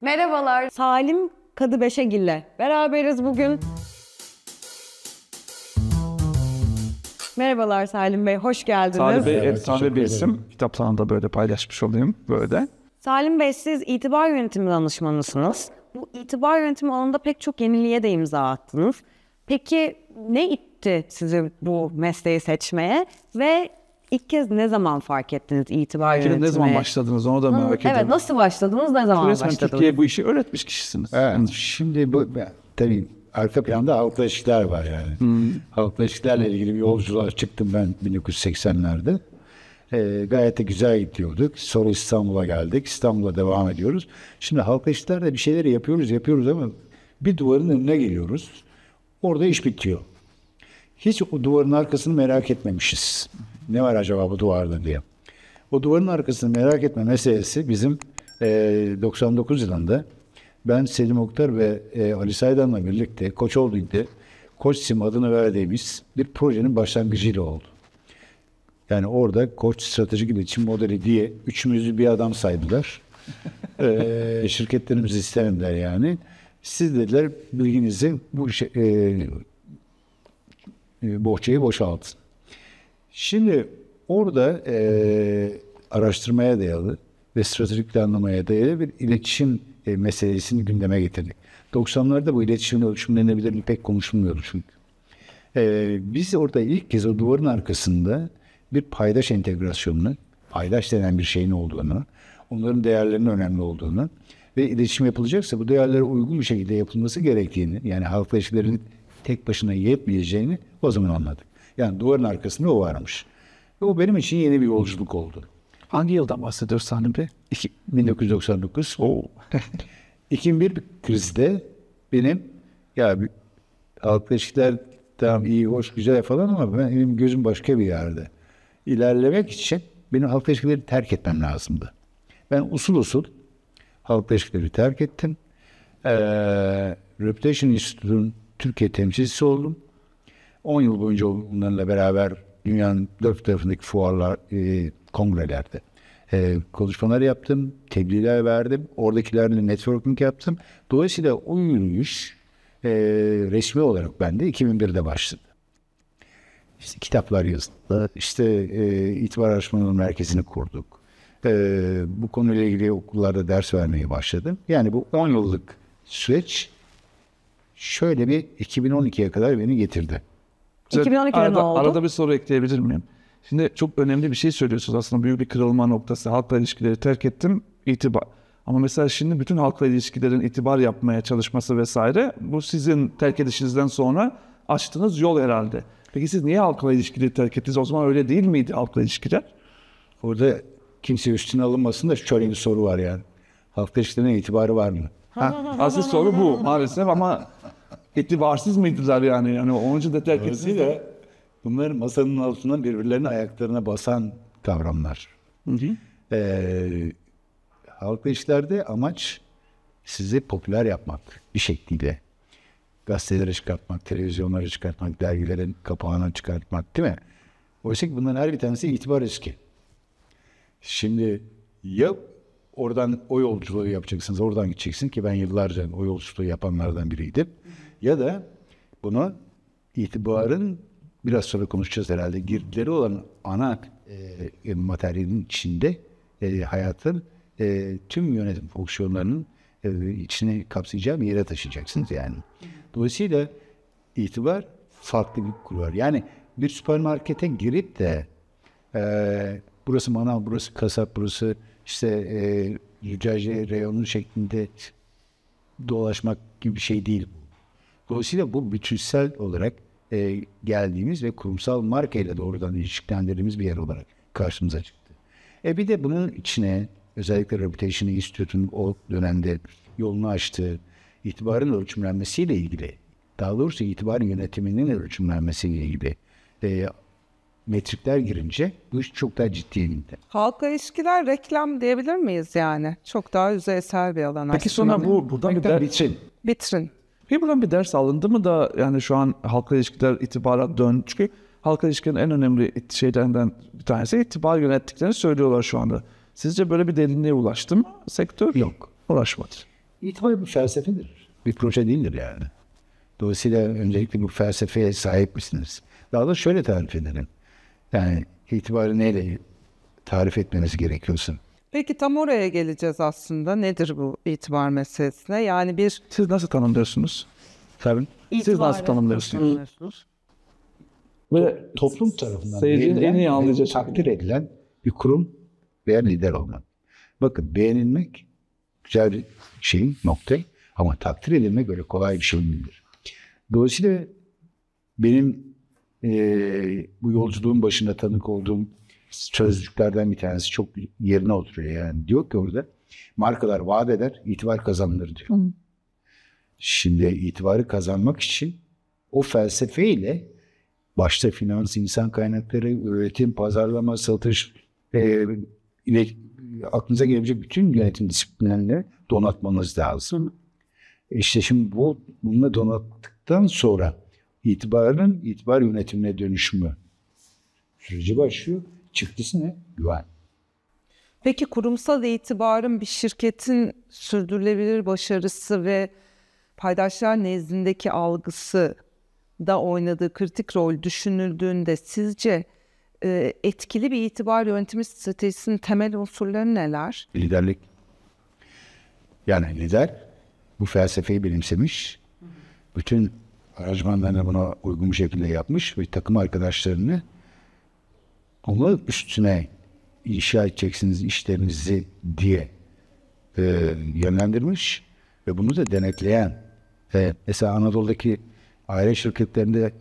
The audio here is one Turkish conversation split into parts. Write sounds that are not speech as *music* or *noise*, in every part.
Merhabalar. Salim Kadı Beşegil'le beraberiz bugün. Merhabalar Salim Bey, hoş geldiniz. Salim Bey efsane bir isim. Kitaplarını da böyle paylaşmış olayım böyle. Salim Bey siz itibar yönetimi danışmanısınız. Bu itibar yönetimi alanında pek çok yeniliğe de imza attınız. Peki ne itti sizi bu mesleği seçmeye ve İlk kez ne zaman fark ettiniz itibar Belki yönetimi? ne zaman başladınız onu da merak ediyorum. Evet nasıl başladınız ne zaman Resmen başladınız? Türkiye bu işi öğretmiş kişisiniz. Evet. Şimdi bu tabii arka planda halkla ilişkiler var yani. Hmm. Halkla ilişkilerle ilgili bir yolculuğa çıktım ben 1980'lerde. E, ee, gayet de güzel gidiyorduk. Sonra İstanbul'a geldik. İstanbul'a devam ediyoruz. Şimdi halkla ilişkilerle bir şeyleri yapıyoruz yapıyoruz ama bir duvarın önüne geliyoruz. Orada iş bitiyor. Hiç o duvarın arkasını merak etmemişiz. Ne var acaba bu duvarda diye. O duvarın arkasını merak etme meselesi bizim e, 99 yılında ben Selim Oktar ve e, Ali Saydan'la birlikte Koç Holding'de Koç Sim adını verdiğimiz bir projenin başlangıcıyla oldu. Yani orada Koç Stratejik İletişim Modeli diye üçümüzü bir adam saydılar. *laughs* e, şirketlerimizi istemediler yani. Siz dediler bilginizi bu şey, e, bohçayı boşaltın. Şimdi orada e, araştırmaya dayalı ve stratejik planlamaya dayalı bir iletişim e, meselesini gündeme getirdik. 90'larda bu iletişimin ölçümlenebilirliği pek konuşulmuyordu çünkü. E, biz orada ilk kez o duvarın arkasında bir paydaş entegrasyonunu, paydaş denen bir şeyin olduğunu, onların değerlerinin önemli olduğunu ve iletişim yapılacaksa bu değerlere uygun bir şekilde yapılması gerektiğini, yani halkla ilişkilerin tek başına yetmeyeceğini o zaman anladık. Yani duvarın arkasında o varmış. Ve o benim için yeni bir yolculuk oldu. Hangi yıldan bahsediyoruz Salim Bey? 1999. Oo. 2001 *laughs* krizde benim ya bir, halkla ilişkiler tamam iyi, hoş, güzel falan ama benim gözüm başka bir yerde. İlerlemek için benim halkla ilişkileri terk etmem lazımdı. Ben usul usul halkla ilişkileri terk ettim. Ee, Reputation Institute'un Türkiye temsilcisi oldum. 10 yıl boyunca onlarla beraber dünyanın dört tarafındaki fuarlar, e, kongrelerde e, konuşmalar yaptım, tebliğler verdim, oradakilerle networking yaptım. Dolayısıyla o yürüyüş e, resmi olarak bende 2001'de başladı. İşte kitaplar yazıldı, işte e, itibar araştırmalarının merkezini kurduk. E, bu konuyla ilgili okullarda ders vermeye başladım. Yani bu 10 yıllık süreç şöyle bir 2012'ye kadar beni getirdi. 2012'de arada, oldu? Arada bir soru ekleyebilir miyim? Şimdi çok önemli bir şey söylüyorsunuz aslında büyük bir kırılma noktası. Halkla ilişkileri terk ettim, itibar. Ama mesela şimdi bütün halkla ilişkilerin itibar yapmaya çalışması vesaire bu sizin terk edişinizden sonra açtığınız yol herhalde. Peki siz niye halkla ilişkileri terk ettiniz? O zaman öyle değil miydi halkla ilişkiler? Orada kimse üstüne alınmasın da şöyle bir soru var yani. Halkla ilişkilerin itibarı var mı? Ha, asıl soru bu maalesef ama itibarsız mıydılar yani? Yani onuncu detay de de. Bunlar masanın altından birbirlerinin ayaklarına basan kavramlar. Hı hı. Ee, halkla işlerde amaç sizi popüler yapmak bir şekilde. Gazetelere çıkartmak, televizyonlara çıkartmak, dergilerin kapağına çıkartmak değil mi? Oysa ki bunların her bir tanesi itibar riski. Şimdi ya oradan o yolculuğu yapacaksınız, oradan gideceksin ki ben yıllarca o yolculuğu yapanlardan biriydim ya da bunu itibarın biraz sonra konuşacağız herhalde girdileri olan ana e, e, materyalin içinde e, hayatın e, tüm yönetim fonksiyonlarının e, içini kapsayacağım yere taşıyacaksınız yani. Dolayısıyla itibar farklı bir kurar. Yani bir süpermarkete girip de e, burası manav, burası kasap, burası işte e, yücacı reyonu şeklinde dolaşmak gibi bir şey değil bu. Dolayısıyla bu bütünsel olarak e, geldiğimiz ve kurumsal markayla doğrudan ilişkilendirdiğimiz bir yer olarak karşımıza çıktı. E bir de bunun içine özellikle Reputation Institute'un o dönemde yolunu açtığı itibarın ölçümlenmesiyle ilgili, daha doğrusu itibar yönetiminin ölçümlenmesiyle ilgili e, metrikler girince bu iş çok daha ciddi elinde. Halkla ilişkiler reklam diyebilir miyiz yani? Çok daha yüzeysel bir alan Peki sonra bu buradan bir de bitsin. Bitsin. Peki buradan bir ders alındı mı da yani şu an halka ilişkiler itibara dön. Çünkü halka ilişkilerin en önemli şeylerinden bir tanesi itibar yönettiklerini söylüyorlar şu anda. Sizce böyle bir derinliğe ulaştı mı sektör? Yok. Ulaşmadı. İtibar bir felsefedir. Bir proje değildir yani. Dolayısıyla öncelikle bu felsefeye sahip misiniz? Daha da şöyle tarif edelim. Yani itibarı neyle tarif etmeniz gerekiyorsun? Peki tam oraya geleceğiz aslında. Nedir bu itibar meselesine? Yani bir... Siz nasıl tanımlıyorsunuz? Efendim? İtibarı Siz nasıl tanımlıyorsunuz? Ve toplum tarafından seyircinin en iyi anlayacağı şey takdir edilen bir kurum veya lider olmak. Bakın beğenilmek güzel bir şeyin nokta ama takdir edilmek öyle kolay bir şey değildir. Dolayısıyla benim e, bu yolculuğun başında tanık olduğum sözcüklerden bir tanesi çok yerine oturuyor yani. Diyor ki orada markalar vaat eder, itibar kazanılır diyor. Hı. Şimdi itibarı kazanmak için o felsefeyle başta finans, insan kaynakları, üretim, pazarlama, satış, e, ile, aklınıza gelebilecek bütün yönetim disiplinlerini donatmanız lazım. İşte şimdi bu bununla donattıktan sonra itibarın itibar yönetimine dönüşümü süreci başlıyor. Çıktısı ne? Güven. Peki kurumsal itibarın bir şirketin sürdürülebilir başarısı ve paydaşlar nezdindeki algısı da oynadığı kritik rol düşünüldüğünde sizce e, etkili bir itibar yönetimi stratejisinin temel unsurları neler? Liderlik. Yani lider bu felsefeyi benimsemiş, bütün aranjmanlarını buna uygun bir şekilde yapmış ve takım arkadaşlarını ama üstüne inşa edeceksiniz işlerinizi diye e, yönlendirmiş ve bunu da denetleyen e, mesela Anadolu'daki aile şirketlerinde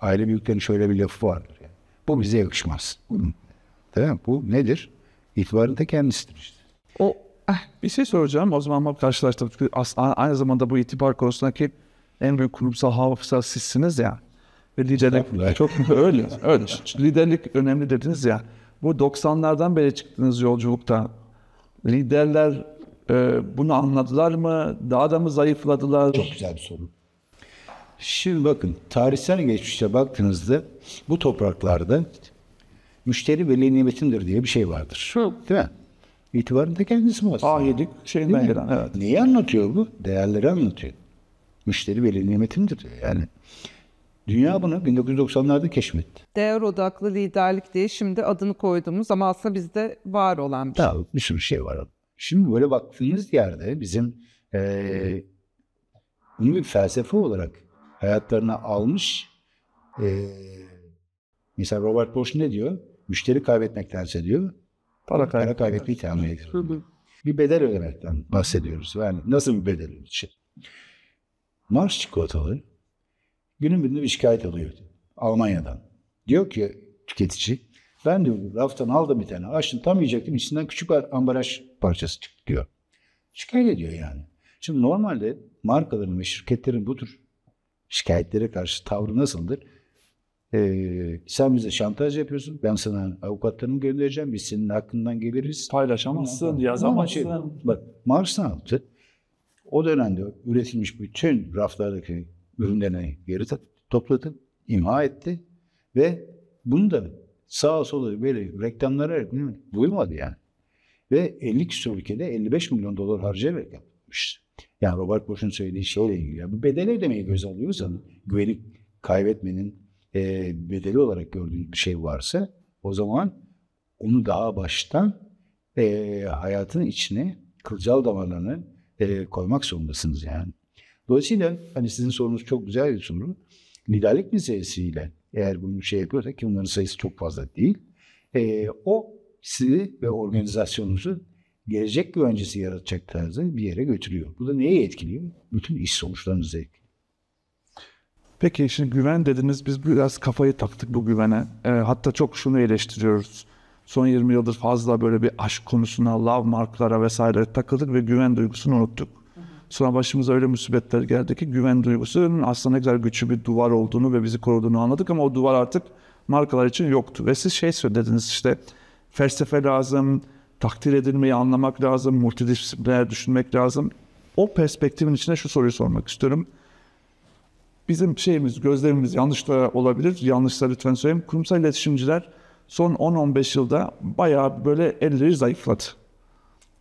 aile büyüklerinin şöyle bir lafı vardır. Yani. Bu bize yakışmaz. değil mi? Bu nedir? İtibarın da kendisidir işte. O ah, bir şey soracağım. O zaman hep karşılaştım. Çünkü aynı zamanda bu itibar konusundaki en büyük kurumsal hafıza sizsiniz ya ve liderlik çok *laughs* öyle öyle. Liderlik önemli dediniz ya. Bu 90'lardan beri çıktığınız yolculukta liderler e, bunu anladılar mı? Daha da mı zayıfladılar? Çok güzel bir soru. Şimdi bakın tarihsel geçmişe baktığınızda bu topraklarda müşteri belli nimetindir diye bir şey vardır. Şu, değil mi? İtibarında kendisi mi aslında 7 şeyinden gelen. Evet. Neyi anlatıyor bu? Değerleri anlatıyor. Müşteri belli nimetindir diyor yani. Dünya bunu 1990'larda keşfetti. Değer odaklı liderlik diye şimdi adını koyduğumuz ama aslında bizde var olan bir şey. Tabii bir sürü şey var. Şimdi böyle baktığınız yerde bizim e, bunu bir felsefe olarak hayatlarına almış e, mesela Robert Bosch ne diyor? Müşteri kaybetmektense diyor para, kaybetmek. para kaybetmeyi tercih ediyor. Bir bedel ödemekten bahsediyoruz. Yani nasıl bir bedel ödemek? Şey, Mars çikolataları Günün birinde bir şikayet alıyor Almanya'dan. Diyor ki tüketici ben de raftan aldım bir tane açtım tam yiyecektim içinden küçük bir ambalaj parçası çıktı diyor. Şikayet ediyor yani. Şimdi normalde markaların ve şirketlerin bu tür şikayetlere karşı tavrı nasıldır? Ee, sen bize şantaj yapıyorsun. Ben sana avukatlarımı göndereceğim. Biz senin hakkından geliriz. Paylaşamazsın, yazamazsın. Şey, bak Marx ne yaptı? O dönemde üretilmiş bütün raflardaki ürünlerini geri topladı, imha etti ve bunu da sağa sola böyle reklamlara duymadı yani. Ve 50 küsur ülkede 55 milyon dolar harcayarak yapmış. Yani Robert Bosch'un söylediği şeyle şey. ilgili. Yani bu bedel ödemeyi göz alıyoruz ama hani güvenip kaybetmenin e, bedeli olarak gördüğün bir şey varsa o zaman onu daha baştan e, hayatın içine kılcal damarlarını e, koymak zorundasınız yani. Dolayısıyla hani sizin sorunuz çok güzel bir soru. Liderlik meselesiyle eğer bunu şey yapıyorsa ki bunların sayısı çok fazla değil. E, o sizi ve organizasyonunuzu gelecek güvencesi yaratacak tarzda bir yere götürüyor. Bu da neye etkiliyor? Bütün iş sonuçlarınızı etkiliyor. Peki şimdi güven dediniz. Biz biraz kafayı taktık bu güvene. E, hatta çok şunu eleştiriyoruz. Son 20 yıldır fazla böyle bir aşk konusuna, love marklara vesaire takıldık ve güven duygusunu unuttuk. Sonra başımıza öyle musibetler geldi ki güven duygusunun aslında ne kadar güçlü bir duvar olduğunu ve bizi koruduğunu anladık ama o duvar artık markalar için yoktu. Ve siz şey söylediniz işte felsefe lazım, takdir edilmeyi anlamak lazım, multidisipliner düşünmek lazım. O perspektifin içine şu soruyu sormak istiyorum. Bizim şeyimiz, gözlerimiz yanlış da olabilir. yanlışlar lütfen söyleyeyim. Kurumsal iletişimciler son 10-15 yılda bayağı böyle elleri zayıfladı.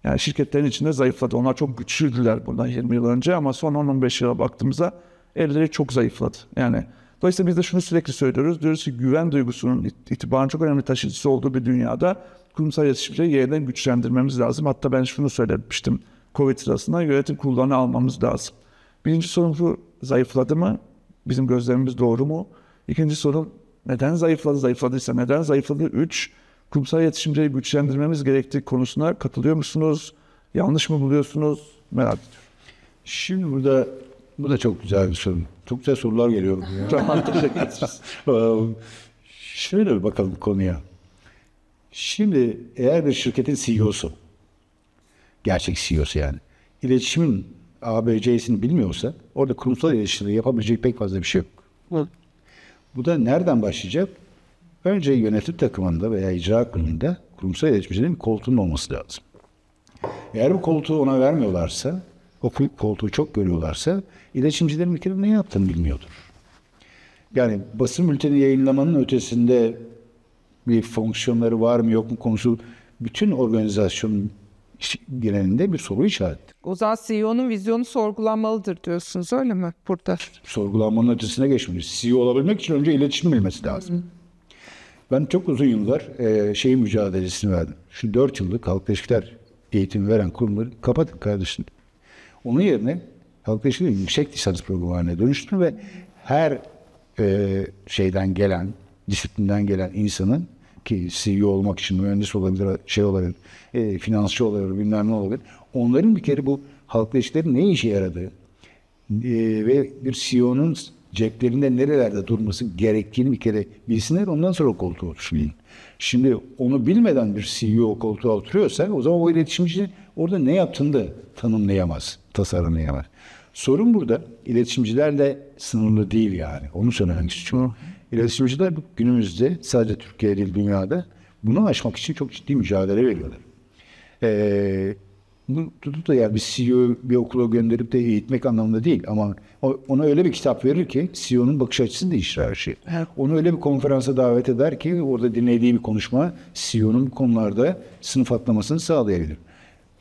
Yani şirketlerin içinde zayıfladı. Onlar çok güçlüydüler bundan 20 yıl önce ama son 10-15 yıla baktığımızda elleri çok zayıfladı. Yani dolayısıyla biz de şunu sürekli söylüyoruz. Diyoruz ki güven duygusunun itibarın çok önemli taşıyıcısı olduğu bir dünyada kurumsal iletişimleri yeniden güçlendirmemiz lazım. Hatta ben şunu söylemiştim COVID sırasında yönetim kurullarını almamız lazım. Birinci sorun zayıfladı mı? Bizim gözlemimiz doğru mu? İkinci sorun neden zayıfladı? Zayıfladıysa neden zayıfladı? Üç, kurumsal iletişimciyi güçlendirmemiz gerektiği konusuna katılıyor musunuz? Yanlış mı buluyorsunuz? Merak ediyorum. Şimdi burada bu da çok güzel bir soru. Çok güzel sorular geliyor. tamam teşekkür ederiz. *laughs* Ee, şöyle bir bakalım konuya. Şimdi eğer bir şirketin CEO'su, gerçek CEO'su yani, iletişimin ABC'sini bilmiyorsa orada kurumsal iletişimi yapabilecek pek fazla bir şey yok. Bu da nereden başlayacak? önce yönetim takımında veya icra kurulunda kurumsal iletişimcinin koltuğunun olması lazım. Eğer bu koltuğu ona vermiyorlarsa, o koltuğu çok görüyorlarsa iletişimcilerin bir kere ne yaptığını bilmiyordur. Yani basın bülteni yayınlamanın ötesinde bir fonksiyonları var mı yok mu konusu bütün organizasyonun genelinde bir soru işareti. O zaman CEO'nun vizyonu sorgulanmalıdır diyorsunuz öyle mi burada? Sorgulanmanın ötesine geçmeliyiz. CEO olabilmek için önce iletişim bilmesi lazım. Hı hı. Ben çok uzun yıllar e, şey mücadelesini verdim. Şu dört yıllık halk ilişkiler eğitimi veren kurumları kapatın kardeşim. Onun yerine halk ilişkiler yüksek lisans programı haline dönüştürün ve her e, şeyden gelen, disiplinden gelen insanın ki CEO olmak için mühendis olabilir, şey olabilir, e, finansçı olabilir, bilmem ne olabilir. Onların bir kere bu halkla işlerin ne işe yaradığı e, ve bir CEO'nun ceplerinde nerelerde durması gerektiğini bir kere bilsinler ondan sonra o koltuğa otursun. Şimdi onu bilmeden bir CEO koltuğa oturuyorsa o zaman o iletişimci orada ne yaptığını da tanımlayamaz, tasarlayamaz. Sorun burada de sınırlı değil yani. Onu söylemek istiyorum. İletişimciler günümüzde sadece Türkiye değil dünyada bunu aşmak için çok ciddi mücadele veriyorlar. Ee, bunu tutup da yani bir CEO bir okula gönderip de eğitmek anlamında değil ama ona öyle bir kitap verir ki CEO'nun bakış açısını değiştirir her şeyi. Onu öyle bir konferansa davet eder ki orada dinlediği bir konuşma CEO'nun konularda sınıf atlamasını sağlayabilir.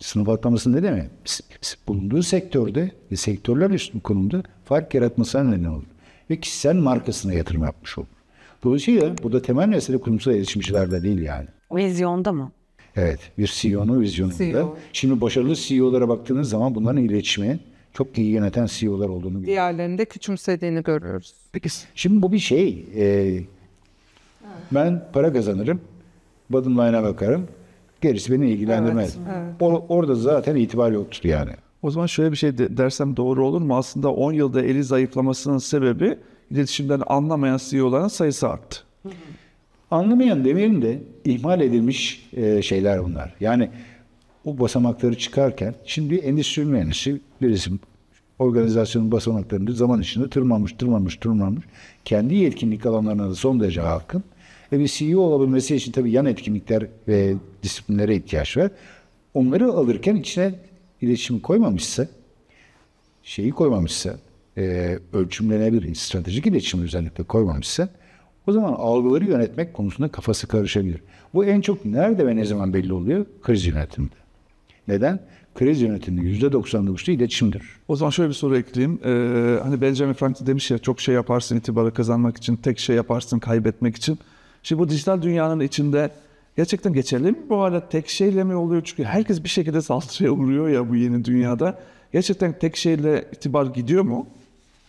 Sınıf atlaması ne demek? Bulunduğu sektörde ve sektörler üstü konumda fark yaratmasına neden olur. Ve kişisel markasına yatırım yapmış olur. Dolayısıyla burada temel mesele kurumsal iletişimcilerde değil yani. Vizyonda mı? Evet, bir CEO'nun vizyonunda. CEO. Şimdi başarılı CEO'lara baktığınız zaman bunların iletişimi çok iyi yöneten CEO'lar olduğunu görüyoruz. Diğerlerini de küçümsediğini görüyoruz. Peki şimdi bu bir şey. E, ben para kazanırım, bottom line'a bakarım. Gerisi beni ilgilendirmez. Evet, evet. O, orada zaten itibar yoktur yani. O zaman şöyle bir şey de, dersem doğru olur mu? Aslında 10 yılda eli zayıflamasının sebebi iletişimden anlamayan CEO'ların sayısı arttı. Anlamayan demeyelim de ihmal edilmiş e, şeyler bunlar. Yani o basamakları çıkarken şimdi endüstri mühendisi birisi organizasyonun basamaklarını zaman içinde tırmanmış, tırmanmış, tırmanmış. Kendi yetkinlik alanlarına da son derece hakkın. E bir CEO olabilmesi için tabii yan etkinlikler ve disiplinlere ihtiyaç var. Onları alırken içine iletişim koymamışsa, şeyi koymamışsa, e, ölçümlenebilir, stratejik iletişim özellikle koymamışsa o zaman algıları yönetmek konusunda kafası karışabilir. Bu en çok nerede ve ne zaman belli oluyor? Kriz yönetiminde. Neden? Kriz yönetiminin %99'u iletişimdir. O zaman şöyle bir soru ekleyeyim. Ee, hani Benjamin Franklin demiş ya çok şey yaparsın itibarı kazanmak için, tek şey yaparsın kaybetmek için. Şimdi bu dijital dünyanın içinde gerçekten geçerli mi bu arada tek şeyle mi oluyor? Çünkü herkes bir şekilde saldırıya uğruyor ya bu yeni dünyada. Gerçekten tek şeyle itibar gidiyor mu?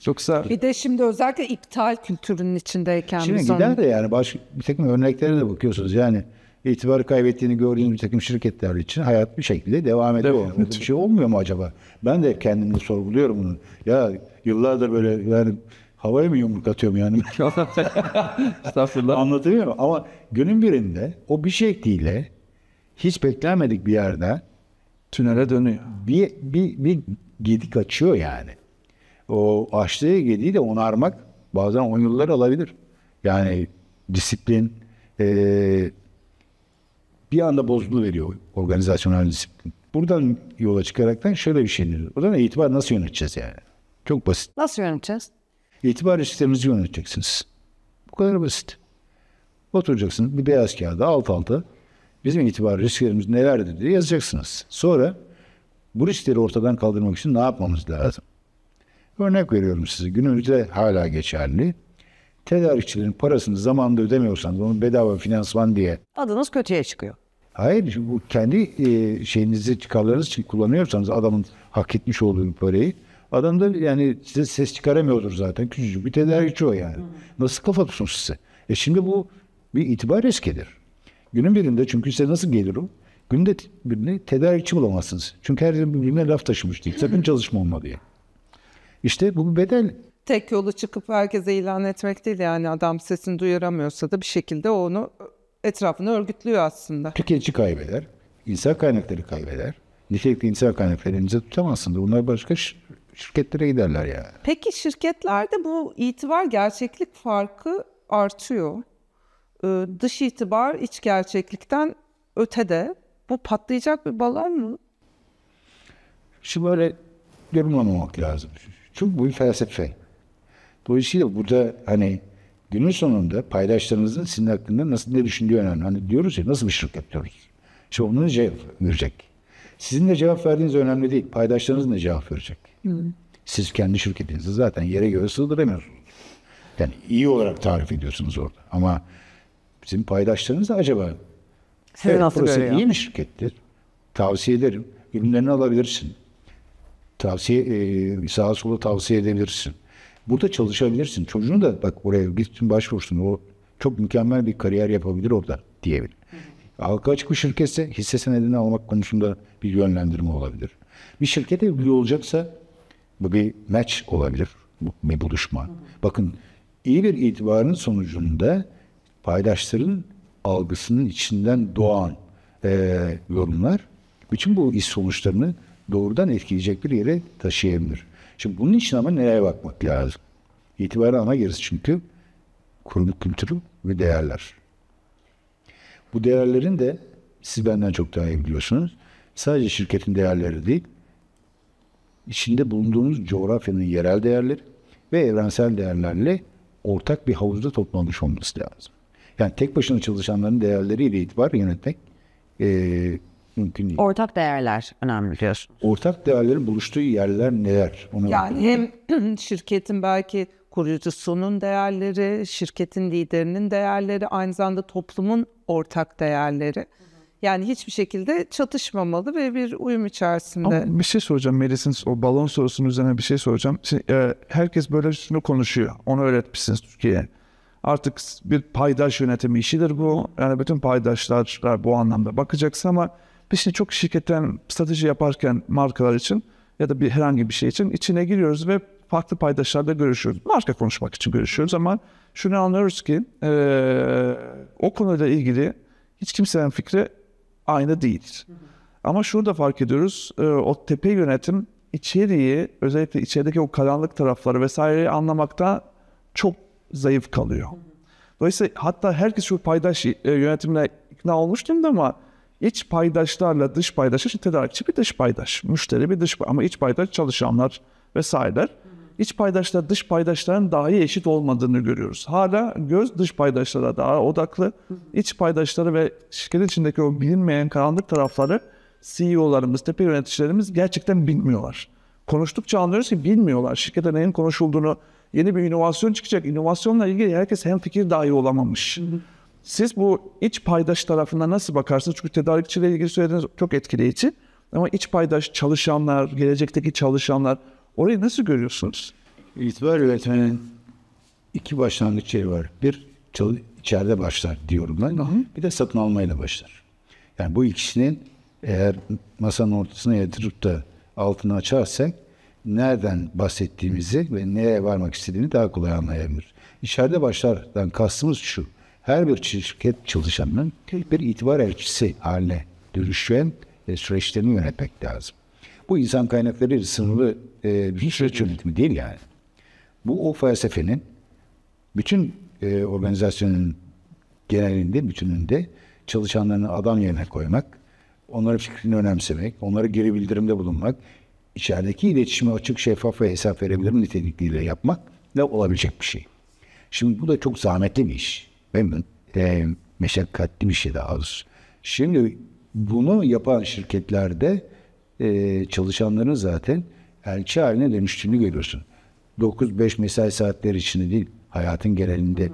Yoksa bir de şimdi özellikle iptal kültürünün içindeyken şimdi biz gider de yani başka bir takım örneklere de bakıyorsunuz yani itibarı kaybettiğini gördüğünüz bir takım şirketler için hayat bir şekilde devam ediyor. Devam ediyor. Bir şey olmuyor mu acaba? Ben de kendimde sorguluyorum bunu. Ya yıllardır böyle yani havaya mı yumruk atıyorum yani? *laughs* *laughs* Estağfurullah. Anlatabiliyor muyum? Ama günün birinde o bir şekliyle hiç beklenmedik bir yerde tünele dönüyor. Bir, bir, bir gedik açıyor yani o açtığı gediği onarmak bazen on yıllar alabilir. Yani disiplin e, bir anda bozulu veriyor organizasyonel disiplin. Buradan yola çıkaraktan şöyle bir şey diyor. O zaman itibar nasıl yöneteceğiz yani? Çok basit. Nasıl yöneteceğiz? İtibar sisteminizi yöneteceksiniz. Bu kadar basit. Oturacaksınız bir beyaz kağıda alt alta bizim itibar risklerimiz nelerdir diye yazacaksınız. Sonra bu riskleri ortadan kaldırmak için ne yapmamız lazım? Örnek veriyorum size. Günümüzde hala geçerli. Tedarikçilerin parasını zamanında ödemiyorsanız onu bedava finansman diye. Adınız kötüye çıkıyor. Hayır bu kendi e, şeyinizi çıkarlarınız için kullanıyorsanız adamın hak etmiş olduğu parayı adam da yani size ses çıkaramıyordur zaten. Küçücük bir tedarikçi o yani. Hı. Nasıl kafa tutsun size? E şimdi bu bir itibar riskidir. Günün birinde çünkü size nasıl gelirim? Günde birini tedarikçi bulamazsınız. Çünkü her birbirine laf taşımış taşımıştı. Sakın çalışma olma diye. İşte bu bir bedel. Tek yolu çıkıp herkese ilan etmek değil yani adam sesini duyuramıyorsa da bir şekilde onu etrafını örgütlüyor aslında. Tüketici kaybeder, insan kaynakları kaybeder. Nitelikli insan kaynakları elinize tutamazsınız. Bunlar başka şirketlere giderler yani. Peki şirketlerde bu itibar gerçeklik farkı artıyor. Ee, dış itibar iç gerçeklikten ötede. Bu patlayacak bir balon mu? Şimdi böyle yorumlamamak lazım. Çünkü bu bir felsefe. Dolayısıyla burada hani günün sonunda paydaşlarınızın sizin hakkında nasıl ne düşündüğü önemli. Hani diyoruz ya nasıl bir şirket diyoruz. İşte onun cevap verecek. Sizin de cevap verdiğiniz önemli değil. Paydaşlarınız ne cevap verecek? Hmm. Siz kendi şirketinizi zaten yere göğe sığdıramıyorsunuz. Yani iyi olarak tarif ediyorsunuz orada. Ama bizim paydaşlarınız da acaba Sizin evet, nasıl burası iyi mi şirkettir? Tavsiye ederim. Ürünlerini alabilirsin tavsiye e, sağa sola tavsiye edebilirsin. Burada çalışabilirsin. Çocuğunu da bak oraya gitsin başvursun. O çok mükemmel bir kariyer yapabilir orada diyebilir. Halka açık bir şirketse hisse senedini almak konusunda bir yönlendirme olabilir. Bir şirkete üye olacaksa bu bir match olabilir. Bu bir buluşma. Hı hı. Bakın iyi bir itibarın sonucunda paydaşların algısının içinden doğan e, yorumlar bütün bu iş sonuçlarını doğrudan etkileyecek bir yere taşıyabilir. Şimdi bunun için ama nereye bakmak lazım? İtibarı ana gerisi çünkü kurumluk kültürü ve değerler. Bu değerlerin de siz benden çok daha iyi biliyorsunuz. Sadece şirketin değerleri değil, içinde bulunduğunuz coğrafyanın yerel değerleri ve evrensel değerlerle ortak bir havuzda toplanmış olması lazım. Yani tek başına çalışanların değerleriyle itibar yönetmek e, mümkün değil. Ortak değerler önemli biliyorsunuz. Ortak değerlerin buluştuğu yerler neler? Ona yani hem *clears throat* şirketin belki kurucusunun değerleri, şirketin liderinin değerleri, aynı zamanda toplumun ortak değerleri. Yani hiçbir şekilde çatışmamalı ve bir uyum içerisinde. Ama bir şey soracağım Melis'in o balon sorusunun üzerine bir şey soracağım. Şimdi, şey, e, herkes böyle şunu konuşuyor. Onu öğretmişsiniz Türkiye'ye. Artık bir paydaş yönetimi işidir bu. Yani bütün paydaşlar bu anlamda bakacaksa ama biz çok şirketten strateji yaparken markalar için ya da bir herhangi bir şey için içine giriyoruz ve farklı paydaşlarla görüşüyoruz. Marka konuşmak için görüşüyoruz ama şunu anlıyoruz ki e, o konuyla ilgili hiç kimsenin fikri aynı değil. Ama şunu da fark ediyoruz. E, o tepe yönetim içeriği özellikle içerideki o karanlık tarafları vesaireyi anlamakta çok zayıf kalıyor. Dolayısıyla hatta herkes şu paydaş yönetimine ikna olmuş değil da ama İç paydaşlarla dış paydaş için tedarikçi bir dış paydaş, müşteri bir dış paydaş ama iç paydaş çalışanlar vesaireler. İç paydaşlar dış paydaşların dahi eşit olmadığını görüyoruz. Hala göz dış paydaşlara daha odaklı. İç paydaşları ve şirket içindeki o bilinmeyen karanlık tarafları CEO'larımız, tepe yöneticilerimiz gerçekten bilmiyorlar. Konuştukça anlıyoruz ki bilmiyorlar şirkete neyin konuşulduğunu. Yeni bir inovasyon çıkacak. İnovasyonla ilgili herkes hem fikir dahi olamamış. Siz bu iç paydaş tarafına nasıl bakarsınız? Çünkü tedarikçiyle ilgili söylediğiniz çok etkileyici. Ama iç paydaş çalışanlar, gelecekteki çalışanlar orayı nasıl görüyorsunuz? İtibar üretmenin iki başlangıç şey var. Bir çalı, içeride başlar diyorum ben. Hı hı. Bir de satın almayla başlar. Yani bu ikisinin eğer masanın ortasına yatırıp da altını açarsak nereden bahsettiğimizi ve nereye varmak istediğini daha kolay anlayabilir. İçeride başlardan kastımız şu her bir şirket çalışanının tek bir itibar elçisi haline dönüşen e, süreçlerini yönetmek lazım. Bu insan kaynakları sınırlı e, bir süreç yönetimi değil yani. Bu o felsefenin bütün e, organizasyonun genelinde, bütününde çalışanlarını adam yerine koymak, onların fikrini önemsemek, onlara geri bildirimde bulunmak, içerideki iletişimi açık, şeffaf ve hesap verebilir nitelikliyle yapmak da olabilecek bir şey. Şimdi bu da çok zahmetli bir iş. Değil mi? E, meşakkatli bir şey daha az. Şimdi bunu yapan şirketlerde e, çalışanların zaten elçi haline dönüştüğünü görüyorsun. 9-5 mesai saatleri içinde değil, hayatın genelinde.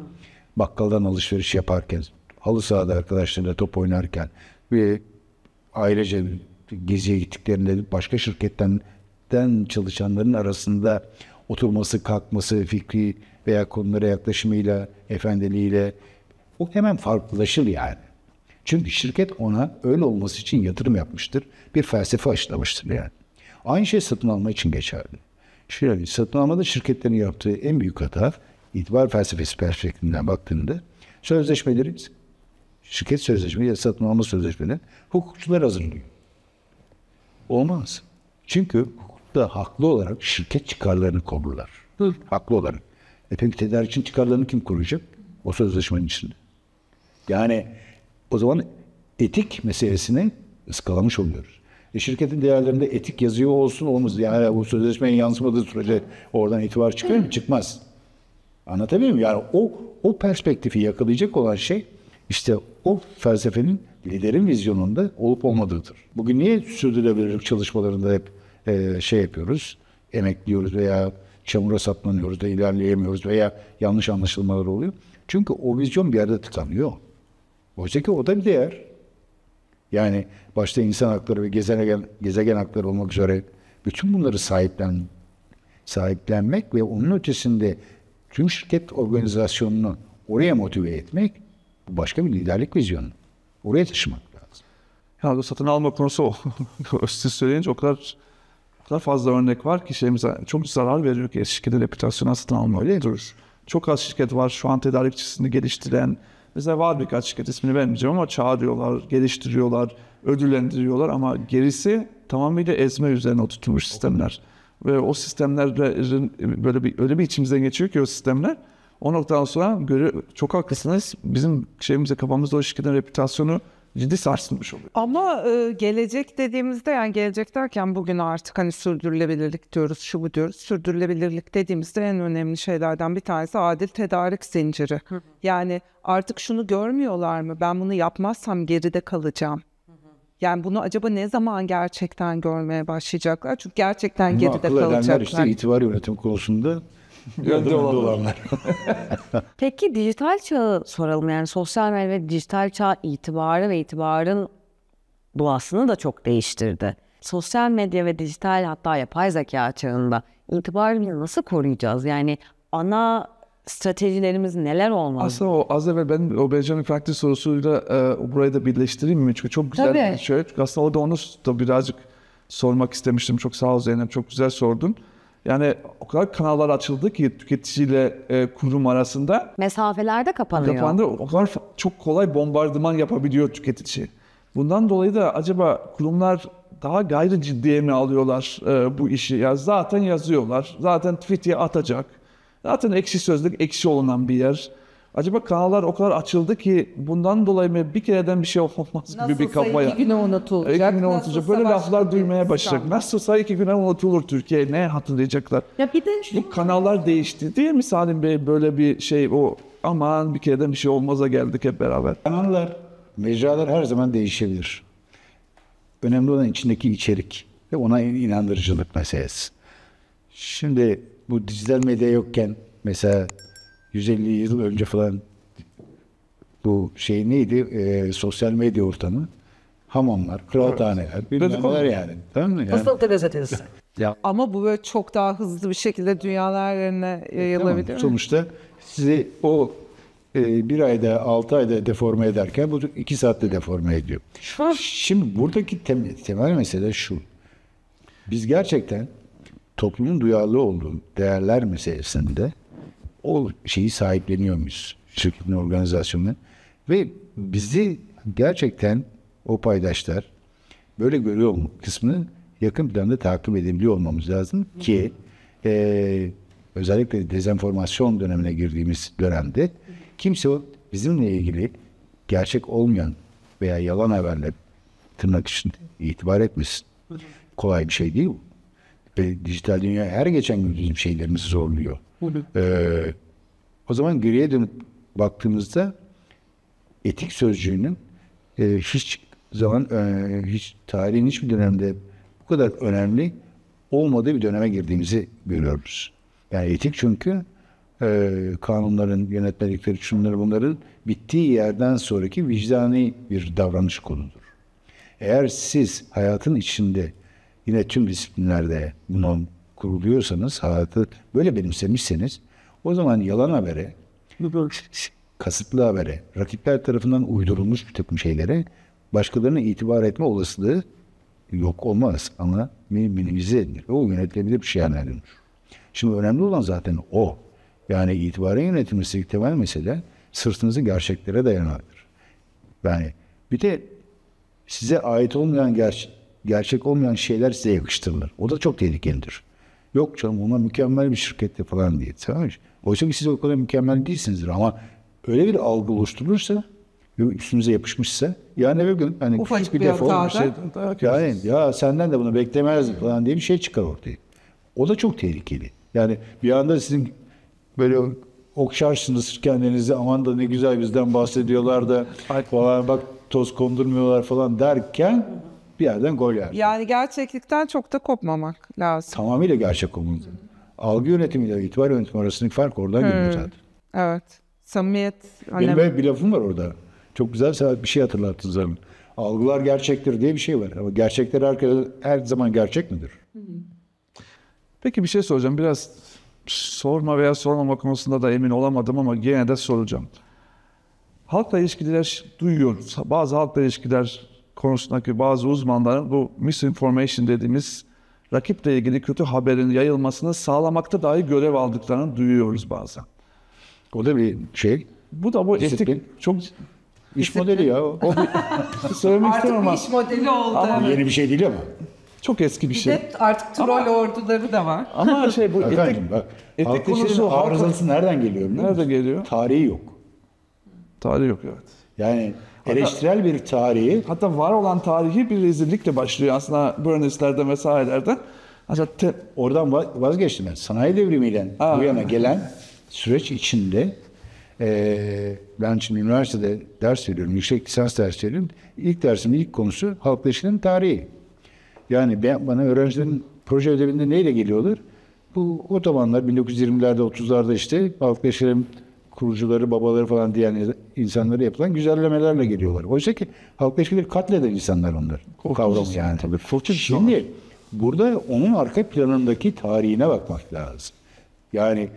Bakkaldan alışveriş yaparken, halı sahada arkadaşlarıyla top oynarken ve ayrıca geziye gittiklerinde başka şirketten çalışanların arasında oturması, kalkması, fikri veya konulara yaklaşımıyla, efendiliğiyle o hemen farklılaşır yani. Çünkü şirket ona öyle olması için yatırım yapmıştır. Bir felsefe aşılamıştır yani. Aynı şey satın alma için geçerli. Şöyle bir satın almada şirketlerin yaptığı en büyük hata itibar felsefesi perspektifinden baktığında sözleşmeleri şirket sözleşmeleri ya satın alma sözleşmeleri hukukçular hazırlıyor. Olmaz. Çünkü hukukta haklı olarak şirket çıkarlarını korurlar. Haklı olarak. E peki tedarikçinin çıkarlarını kim koruyacak? O sözleşmenin içinde. Yani o zaman etik meselesini ıskalamış oluyoruz. E şirketin değerlerinde etik yazıyor olsun olmaz. Yani bu sözleşmeye yansımadığı sürece oradan itibar çıkıyor mu? Çıkmaz. Anlatabiliyor muyum? Yani o, o perspektifi yakalayacak olan şey işte o felsefenin liderin vizyonunda olup olmadığıdır. Bugün niye sürdürülebilirlik çalışmalarında hep e, şey yapıyoruz, emekliyoruz veya çamura saplanıyoruz da ilerleyemiyoruz veya yanlış anlaşılmalar oluyor. Çünkü o vizyon bir yerde tıkanıyor. Oysa ki o da bir değer. Yani başta insan hakları ve gezegen, gezegen hakları olmak üzere bütün bunları sahiplen, sahiplenmek ve onun ötesinde tüm şirket organizasyonunu oraya motive etmek bu başka bir liderlik vizyonu. Oraya taşımak lazım. Ya satın alma konusu o. *laughs* Siz söyleyince o kadar kadar fazla örnek var ki şeyimize çok zarar veriyor ki şirketin reputasyonu aslında alma öyle durur. Çok az şirket var şu an tedarikçisini geliştiren. Mesela var birkaç şirket ismini vermeyeceğim ama çağırıyorlar, geliştiriyorlar, ödüllendiriyorlar ama gerisi tamamıyla ezme üzerine oturtulmuş sistemler. Ve o sistemlerin böyle bir öyle bir içimizden geçiyor ki o sistemler. O noktadan sonra göre, çok haklısınız. Bizim şeyimize kafamızda o şirketin reputasyonu ciddi sarsılmış oluyor. Ama e, gelecek dediğimizde yani gelecek derken bugün artık hani sürdürülebilirlik diyoruz, şu bu diyoruz. Sürdürülebilirlik dediğimizde en önemli şeylerden bir tanesi adil tedarik zinciri. Hı hı. Yani artık şunu görmüyorlar mı? Ben bunu yapmazsam geride kalacağım. yani bunu acaba ne zaman gerçekten görmeye başlayacaklar? Çünkü gerçekten geride kalacaklar. Akıl edenler işte itibar yönetim konusunda Döndü olanlar. *laughs* Peki dijital çağı soralım. Yani sosyal medya ve dijital çağ itibarı ve itibarın doğasını da çok değiştirdi. Sosyal medya ve dijital hatta yapay zeka çağında itibarını nasıl koruyacağız? Yani ana stratejilerimiz neler olmalı? Aslında o az evvel ben o Benjamin Franklin sorusuyla e, burayı da birleştireyim mi? Çünkü çok güzel Tabii. bir şey. Çünkü aslında orada onu da birazcık sormak istemiştim. Çok sağ ol Zeynep. Çok güzel sordun. Yani o kadar kanallar açıldı ki tüketiciyle e, kurum arasında. Mesafelerde kapanıyor. Kapandı. O kadar çok kolay bombardıman yapabiliyor tüketici. Bundan dolayı da acaba kurumlar daha gayri ciddiye mi alıyorlar e, bu işi? Ya zaten yazıyorlar. Zaten tweet'e atacak. Zaten ekşi sözlük ekşi olunan bir yer. Acaba kanallar o kadar açıldı ki bundan dolayı mı bir kereden bir şey olmaz gibi Nasılsa bir kafaya. Nasılsa iki güne unutulacak. İki güne unutulacak. Böyle laflar duymaya başladık. Nasılsa iki güne unutulur Türkiye. Ne hatırlayacaklar? Ya bir de şu... Bu kanallar değişti değil mi Salim Bey? Böyle bir şey o aman bir kereden bir şey olmaza geldik hep beraber. Kanallar, mecralar her zaman değişebilir. Önemli olan içindeki içerik ve ona inandırıcılık meselesi. Şimdi bu dijital medya yokken mesela 150 yıl önce falan bu şey neydi? E, sosyal medya ortamı. Hamamlar, kıraathaneler, evet. bilmem neler yani. Tamam mı? Yani. Fıstıklı gazetesi. Ya. Ama bu böyle çok daha hızlı bir şekilde dünyalar yerine yayılabilir. E, tamam. Sonuçta sizi o e, bir ayda, altı ayda deforme ederken bu iki saatte deforme ediyor. Şu Şimdi buradaki tem, temel mesele şu. Biz gerçekten toplumun duyarlı olduğu değerler meselesinde o şeyi sahipleniyor muyuz? Şirketin organizasyonunu. Ve bizi gerçekten o paydaşlar böyle görüyor mu kısmını yakın planda takip edebiliyor olmamız lazım ki e, özellikle dezenformasyon dönemine girdiğimiz dönemde kimse o bizimle ilgili gerçek olmayan veya yalan haberle tırnak için itibar etmesin. Kolay bir şey değil bu. Ve dijital dünya her geçen gün bizim şeylerimizi zorluyor. Ee, o zaman geriye dönüp baktığımızda etik sözcüğünün e, hiç zaman e, hiç tarihin hiçbir dönemde bu kadar önemli olmadığı bir döneme girdiğimizi görüyoruz. Yani etik çünkü e, kanunların, yönetmelikleri, şunları bunların bittiği yerden sonraki vicdani bir davranış konudur. Eğer siz hayatın içinde yine tüm disiplinlerde bunun kuruluyorsanız, hayatı böyle benimsemişseniz o zaman yalan habere, kasıtlı habere, rakipler tarafından uydurulmuş bir takım şeylere başkalarına itibar etme olasılığı yok olmaz ama minimize edilir. O yönetilebilir bir şey haline dönüşür. Şimdi önemli olan zaten o. Yani itibara yönetilmesi temel mesele sırtınızın gerçeklere dayanabilir. Yani bir de size ait olmayan ger gerçek olmayan şeyler size yakıştırılır. O da çok tehlikelidir. Yok canım onlar mükemmel bir şirketti falan diye. Tamam mı? Oysa ki siz o kadar mükemmel değilsinizdir ama öyle bir algı oluşturulursa ve üstünüze yapışmışsa yani bir gün hani Ufacık bir, bir defa olmuş, şey, yani ya senden de bunu beklemez falan diye bir şey çıkar ortaya. O da çok tehlikeli. Yani bir anda sizin böyle okşarsınız kendinizi aman da ne güzel bizden bahsediyorlar da falan bak toz kondurmuyorlar falan derken bir yerden gol yer. Yani gerçeklikten çok da kopmamak lazım. Tamamıyla gerçek olmalı. Algı yönetimiyle itibar yönetimi arasındaki fark oradan hmm. geliyor zaten. Evet. Samimiyet. Önemli. bir lafım var orada. Çok güzel bir şey hatırlattın zaten. Algılar gerçektir diye bir şey var. Ama gerçekler herkese her zaman gerçek midir? Peki bir şey soracağım. Biraz sorma veya sormama konusunda da emin olamadım ama gene de soracağım. Halkla ilişkiler duyuyoruz. Bazı halkla ilişkiler konusundaki bazı uzmanların bu misinformation dediğimiz rakiple ilgili kötü haberin yayılmasını sağlamakta dahi görev aldıklarını duyuyoruz bazen. O da bir şey. Bu da bu Disiplin. etik çok iş modeli ya. O. *laughs* Söylemek Artık istemem iş modeli oldu. Ama yeni bir şey değil ama. Çok eski bir, bir şey. De artık troll ama, orduları da var. Ama şey bu Efendim, etik, bak, etik konusu arızası nereden geliyor Nerede geliyor? Tarihi yok. Tarihi yok evet. Yani eleştirel bir tarihi. Hatta var olan tarihi bir rezillikle başlıyor aslında burneslerde vesairelerden. Hatta te... Oradan vazgeçtim ben. Sanayi devrimiyle Aa. bu yana gelen süreç içinde e, ben şimdi üniversitede ders veriyorum, yüksek lisans ders veriyorum. İlk dersimin ilk konusu halkla ilişkilerin tarihi. Yani ben, bana öğrencilerin proje ödevinde neyle geliyorlar? Bu o zamanlar 1920'lerde 30'larda işte halkla ilişkilerin kurucuları, babaları falan diyen insanları yapılan güzellemelerle geliyorlar. Oysa ki halkla ilişkileri katleden insanlar onlar. O kavram yani. Tabii. Korkunç Şimdi var. burada onun arka planındaki tarihine bakmak lazım. Yani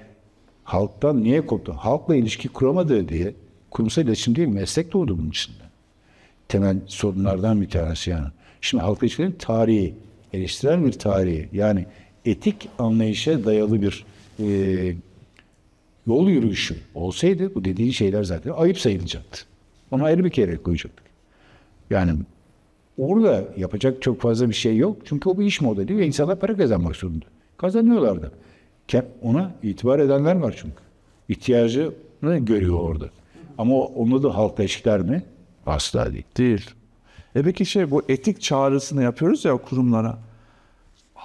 halktan niye koptu? Halkla ilişki kuramadı diye kurumsal iletişim değil meslek doğdu bunun içinde. Temel sorunlardan bir tanesi yani. Şimdi halkla ilişkilerin tarihi, eleştiren bir tarihi yani etik anlayışa dayalı bir e, yol yürüyüşü olsaydı bu dediğin şeyler zaten ayıp sayılacaktı. Onu ayrı bir kere koyacaktık. Yani orada yapacak çok fazla bir şey yok. Çünkü o bir iş modeli ve insanlar para kazanmak zorunda. Kazanıyorlardı. Ona itibar edenler var çünkü. İhtiyacını görüyor orada. Ama onu da halk eşler mi? Asla değil. Değil. E peki şey bu etik çağrısını yapıyoruz ya kurumlara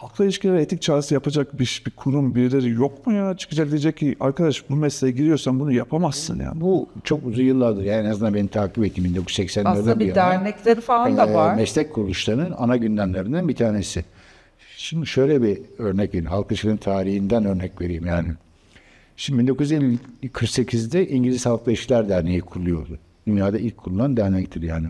halkla ilişkiler etik çağrısı yapacak bir, bir kurum birileri yok mu ya? Çıkacak diyecek ki arkadaş bu mesleğe giriyorsan bunu yapamazsın yani Bu çok uzun yıllardır yani en azından beni takip ettiğim 1980'lerde bir Aslında bir, bir dernekleri falan da e, var. Meslek kuruluşlarının ana gündemlerinden bir tanesi. Şimdi şöyle bir örnek vereyim. Halk ilişkilerin tarihinden örnek vereyim yani. Şimdi 1948'de İngiliz Halkla İşler Derneği kuruluyordu. Dünyada ilk kurulan dernektir yani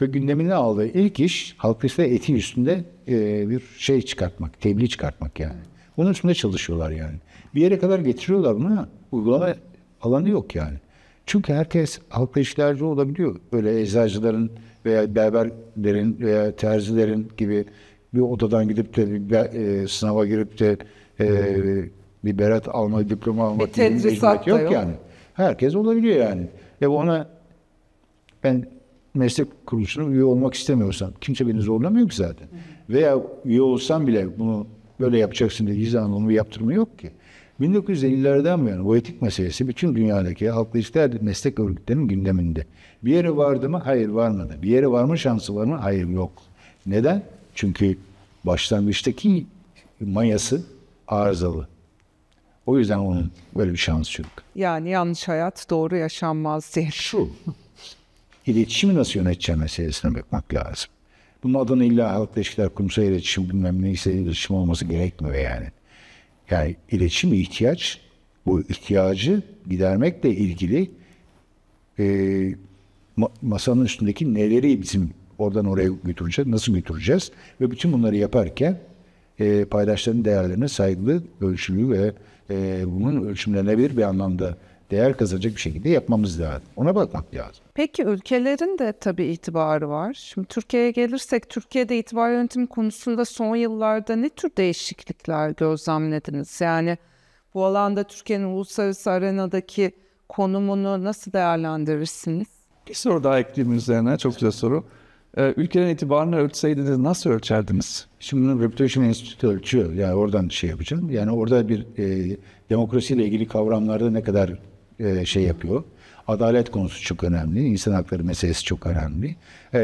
ve gündemine aldığı ilk iş halk halkışta eti üstünde e, bir şey çıkartmak, tebliğ çıkartmak yani. Bunun üstünde çalışıyorlar yani. Bir yere kadar getiriyorlar bunu uygulama alanı yok yani. Çünkü herkes halkla işlerci olabiliyor. Böyle eczacıların veya berberlerin veya terzilerin gibi bir odadan gidip de bir be, e, sınava girip de e, bir beret alma, diploma alma gibi bir yok, yok yani. Herkes olabiliyor yani. Ve ona ben meslek kuruluşuna üye olmak istemiyorsan kimse beni zorlamıyor ki zaten. Veya üye olsam bile bunu böyle yapacaksın diye izanımı yaptırma yok ki. 1950'lerden bu yana bu etik meselesi bütün dünyadaki halkla ister meslek örgütlerinin gündeminde. Bir yere vardı mı? Hayır varmadı. Bir yere varma şansı var mı? Hayır yok. Neden? Çünkü başlangıçtaki mayası arızalı. O yüzden onun böyle bir şansı yok. Yani yanlış hayat doğru yaşanmaz diye. Şu, iletişimi nasıl yöneteceğim meselesine bakmak lazım. Bunun adını illa halkla ilişkiler, kurumsal iletişim bilmem neyse iletişim olması gerekmiyor yani. Yani iletişim ihtiyaç. Bu ihtiyacı gidermekle ilgili e, masanın üstündeki neleri bizim oradan oraya götüreceğiz, nasıl götüreceğiz ve bütün bunları yaparken e, paydaşların değerlerine saygılı, ölçülü ve e, bunun ölçümlenebilir bir anlamda değer kazanacak bir şekilde yapmamız lazım. Ona bakmak lazım. Peki ülkelerin de tabii itibarı var. Şimdi Türkiye'ye gelirsek Türkiye'de itibar yönetimi konusunda son yıllarda ne tür değişiklikler gözlemlediniz? Yani bu alanda Türkiye'nin uluslararası arenadaki konumunu nasıl değerlendirirsiniz? Bir soru daha ekleyeyim üzerine. Çok güzel soru. Ee, ülkenin itibarını ölçseydiniz nasıl ölçerdiniz? Şimdi Reputation Institute ölçüyor. Yani oradan şey yapacağım. Yani orada bir e, demokrasiyle ilgili kavramlarda ne kadar e, şey yapıyor. Adalet konusu çok önemli. İnsan hakları meselesi çok önemli. E,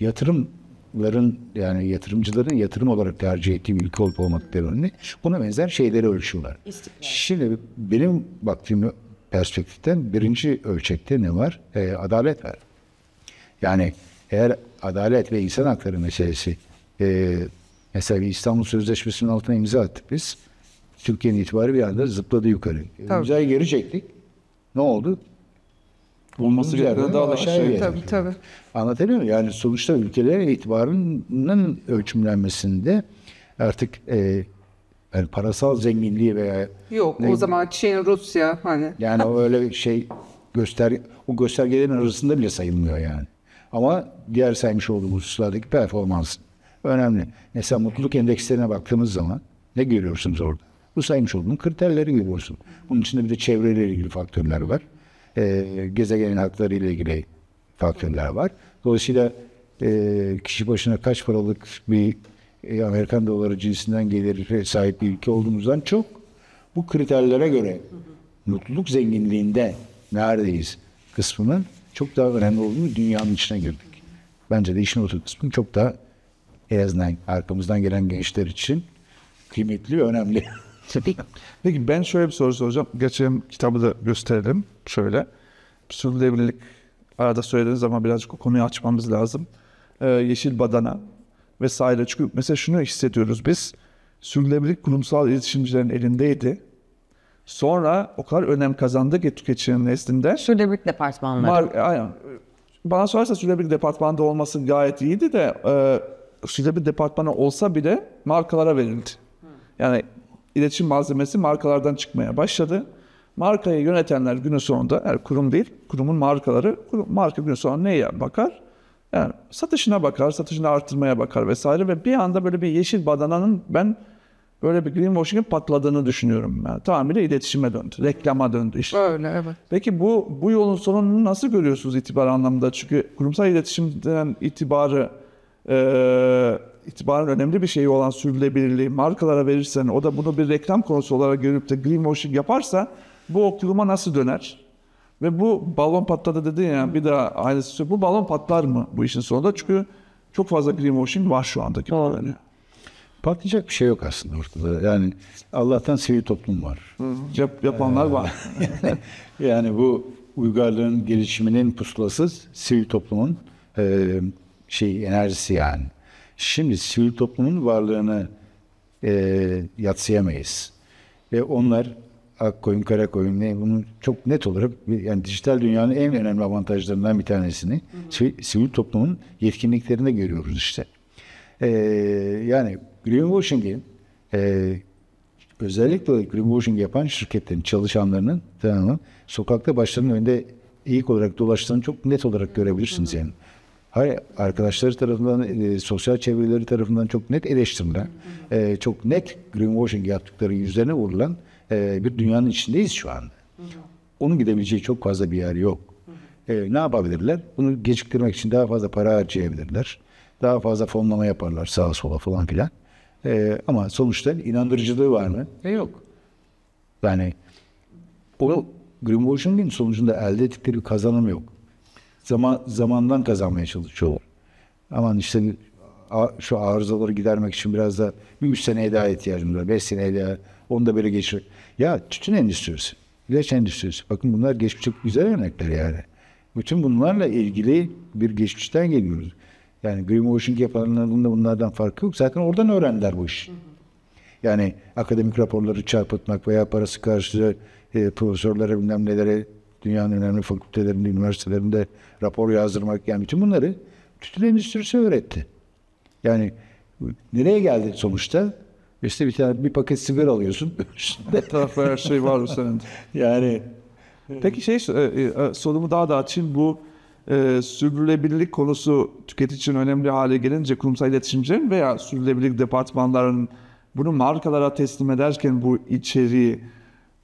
yatırımların yani yatırımcıların yatırım olarak tercih ettiği bir ülke olup olmakları önemli. Buna benzer şeyleri ölçüyorlar. Şimdi benim baktığım perspektiften birinci ölçekte ne var? E, adalet var. Yani eğer adalet ve insan hakları meselesi e, mesela İstanbul Sözleşmesi'nin altına imza attık biz. Türkiye'nin itibarı bir anda zıpladı yukarı. Tabii. İmzayı geri çektik. Ne oldu? Olması gereken daha da aşağıya tabii, yani. tabii. Anlatabiliyor muyum? Yani sonuçta ülkelerin itibarının ölçümlenmesinde artık e, yani parasal zenginliği veya yok ne, o zaman Çin Rusya hani yani o öyle şey göster o göstergelerin arasında bile sayılmıyor yani. Ama diğer saymış olduğumuz hususlardaki performans önemli. Mesela mutluluk endekslerine baktığımız zaman ne görüyorsunuz orada? Bu saymış olduğum kriterlere göre olsun. Bunun içinde bir de çevreyle ilgili faktörler var. E, gezegenin hakları ile ilgili faktörler var. Dolayısıyla e, kişi başına kaç paralık bir e, Amerikan doları cinsinden gelir sahip bir ülke olduğumuzdan çok bu kriterlere göre mutluluk zenginliğinde neredeyiz kısmının çok daha önemli olduğunu dünyanın içine girdik. Bence de işin otur kısmı çok daha en azından arkamızdan gelen gençler için kıymetli ve önemli. *laughs* Peki ben şöyle bir soru soracağım. Geçelim kitabı da gösterelim. Şöyle. Sürdürülebilirlik arada söylediğiniz zaman birazcık o konuyu açmamız lazım. Ee, yeşil badana vesaire. Çünkü mesela şunu hissediyoruz biz. Sürdürülebilirlik kurumsal iletişimcilerin elindeydi. Sonra o kadar önem kazandı ki tüketicinin nezdinde. Sürdürülebilirlik departmanları. Var, aynen. Bana sorarsa sürdürülebilirlik departmanda olması gayet iyiydi de e, sürdürülebilirlik departmanı olsa bile markalara verildi. Yani iletişim malzemesi markalardan çıkmaya başladı. Markayı yönetenler günün sonunda, yani kurum değil, kurumun markaları, kurum, marka günün sonunda neye bakar? Yani satışına bakar, satışını arttırmaya bakar vesaire ve bir anda böyle bir yeşil badananın ben böyle bir greenwashing'in patladığını düşünüyorum. Yani tamamıyla iletişime döndü, reklama döndü işte. Öyle evet. Peki bu bu yolun sonunu nasıl görüyorsunuz itibar anlamında? Çünkü kurumsal iletişimden itibarı e, itibaren önemli bir şeyi olan sürdürülebilirliği markalara verirsen, o da bunu bir reklam konusu olarak görüp de greenwashing yaparsa bu okuluma nasıl döner? Ve bu balon patladı dedi ya bir daha aynısı söylüyor. Bu balon patlar mı bu işin sonunda? Çünkü çok fazla greenwashing var şu andaki. Doğru. Yani. Patlayacak bir şey yok aslında ortada. Yani Allah'tan sivil toplum var. Yap, yapanlar ee, var. yani, *laughs* yani bu uygarlığın gelişiminin pusulası sivil toplumun e, şey enerjisi yani. Şimdi sivil toplumun varlığını e, yatsıyamayız. Ve onlar koyun kara koyun ne bunu çok net olarak yani dijital dünyanın en önemli avantajlarından bir tanesini hı hı. Sivil, toplumun yetkinliklerinde görüyoruz işte. Ee, yani greenwashing'in e, özellikle greenwashing yapan şirketlerin çalışanlarının tamamı sokakta başlarının önünde ilk olarak dolaştığını çok net olarak görebilirsiniz hı hı. yani. Hayır, arkadaşları tarafından, e, sosyal çevreleri tarafından çok net eleştirilen, e, çok net greenwashing yaptıkları yüzlerine vurulan e, bir dünyanın içindeyiz şu anda. Onun gidebileceği çok fazla bir yer yok. E, ne yapabilirler? Bunu geciktirmek için daha fazla para harcayabilirler. Daha fazla fonlama yaparlar sağa sola falan filan. E, ama sonuçta inandırıcılığı var mı? E, yok. Yani o Greenwashing'in sonucunda elde ettikleri bir kazanım yok zaman zamandan kazanmaya çalışıyorlar. Aman işte şu arızaları gidermek için biraz da bir üç seneye daha ihtiyacımız var. Beş seneye daha. Onu da böyle geçir. Ya tütün endüstrisi, ilaç endüstrisi. Bakın bunlar geçmişte güzel örnekler yani. Bütün bunlarla ilgili bir geçmişten geliyoruz. Yani greenwashing yapanların da bunlardan farkı yok. Zaten oradan öğrendiler bu işi. Yani akademik raporları çarpıtmak veya parası karşılığı e, profesörlere bilmem nelere Dünyanın önemli fakültelerinde, üniversitelerinde rapor yazdırmak yani bütün bunları tütün endüstrisi öğretti. Yani nereye geldi sonuçta? İşte bir tane bir paket siber alıyorsun. *laughs* Üstünde her şey var bu senin. yani Peki şey e, e, e, sorumu daha da açayım. Bu e, sürdürülebilirlik konusu tüketici için önemli hale gelince kurumsal iletişimcilerin veya sürdürülebilirlik departmanlarının bunu markalara teslim ederken bu içeriği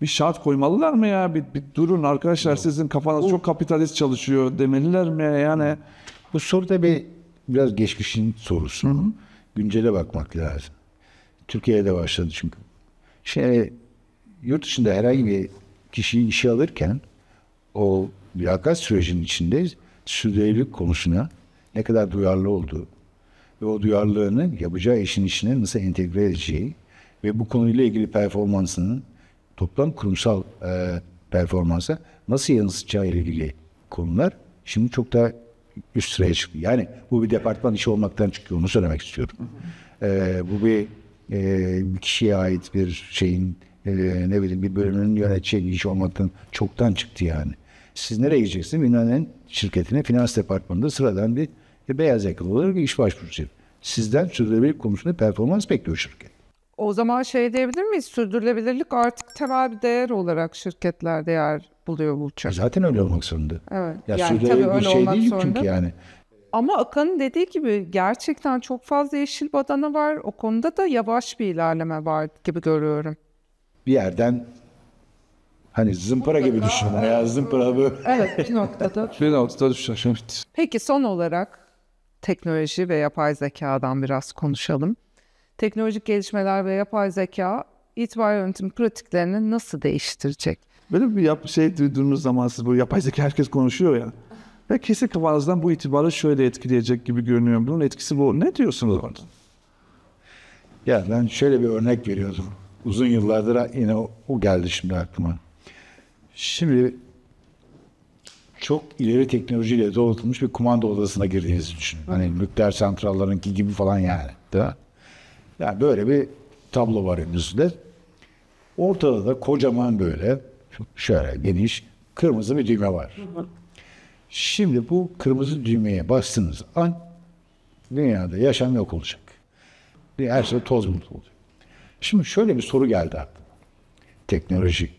bir şart koymalılar mı ya? Bir, bir durun arkadaşlar sizin kafanız çok kapitalist çalışıyor demeliler mi yani? Bu soru tabi biraz geçmişin sorusu. Hı hı. Güncele bakmak lazım. Türkiye'de başladı çünkü. Şimdi yurt dışında herhangi bir kişiyi işe alırken o mülakat sürecinin içinde sürdürülebilirlik konusuna ne kadar duyarlı olduğu ve o duyarlılığını yapacağı işin içine nasıl entegre edeceği ve bu konuyla ilgili performansının toplam kurumsal e, performansa nasıl yansıtacağı ile ilgili konular şimdi çok daha üst sıraya çıktı. Yani bu bir departman işi olmaktan çıkıyor onu söylemek istiyorum. E, bu bir e, bir kişiye ait bir şeyin e, ne bileyim bir bölümünün yöneteceği iş olmaktan çoktan çıktı yani. Siz nereye gideceksiniz? Binanın şirketine finans departmanında sıradan bir e, beyaz yakalı olarak iş başvurusu. Sizden sürdürülebilir konusunda performans bekliyor şirket. O zaman şey diyebilir miyiz? Sürdürülebilirlik artık temel bir değer olarak şirketlerde yer buluyor bulacak. E zaten öyle olmak zorunda. Evet. Ya yani tabii öyle şey değil zorunda. çünkü yani. Ama Akan'ın dediği gibi gerçekten çok fazla yeşil badana var. O konuda da yavaş bir ilerleme var gibi görüyorum. Bir yerden Hani zımpara gibi düşün. Ya zımpara böyle. Evet bir noktada. *laughs* bir noktada düşer. Peki son olarak teknoloji ve yapay zekadan biraz konuşalım teknolojik gelişmeler ve yapay zeka itibar yönetim pratiklerini nasıl değiştirecek? Böyle bir yap şey duyduğunuz zaman siz bu yapay zeka herkes konuşuyor ya. Ve kesin kafanızdan bu itibarı şöyle etkileyecek gibi görünüyor. Bunun etkisi bu. Ne diyorsunuz orada? Ya ben şöyle bir örnek veriyordum. Uzun yıllardır yine o, o geldi şimdi aklıma. Şimdi çok ileri teknolojiyle donatılmış bir kumanda odasına girdiğinizi düşünün. Hani nükleer santrallerinki gibi falan yani. Değil mi? Yani böyle bir tablo var önünüzde. Ortada da kocaman böyle şöyle geniş kırmızı bir düğme var. Şimdi bu kırmızı düğmeye bastığınız an dünyada yaşam yok olacak. Her şey toz bulut olacak. Şimdi şöyle bir soru geldi aklıma. Teknoloji.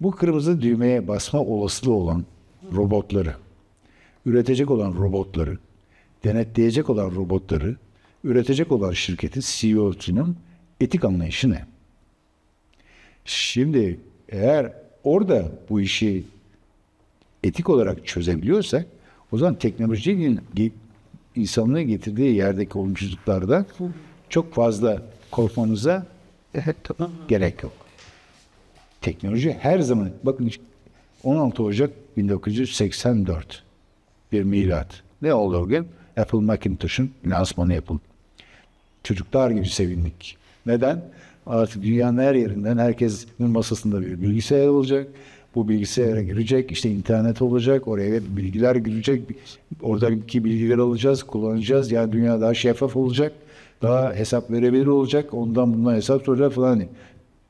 Bu kırmızı düğmeye basma olasılığı olan robotları, üretecek olan robotları, denetleyecek olan robotları üretecek olan şirketin CEO'sunun etik anlayışı ne? Şimdi eğer orada bu işi etik olarak çözebiliyorsak o zaman teknolojinin insanlığı getirdiği yerdeki olumsuzluklarda çok fazla korkmanıza e, gerek yok. Teknoloji her zaman bakın 16 Ocak 1984 bir milat. Ne oldu o gün? Apple Macintosh'un lansmanı yapıldı. Çocuklar gibi sevindik. Neden? Artık dünyanın her yerinden herkesin masasında bir bilgisayar olacak. Bu bilgisayara girecek, işte internet olacak, oraya bilgiler girecek, oradaki bilgiler alacağız, kullanacağız. Yani dünya daha şeffaf olacak, daha hesap verebilir olacak, ondan bundan hesap soracak falan.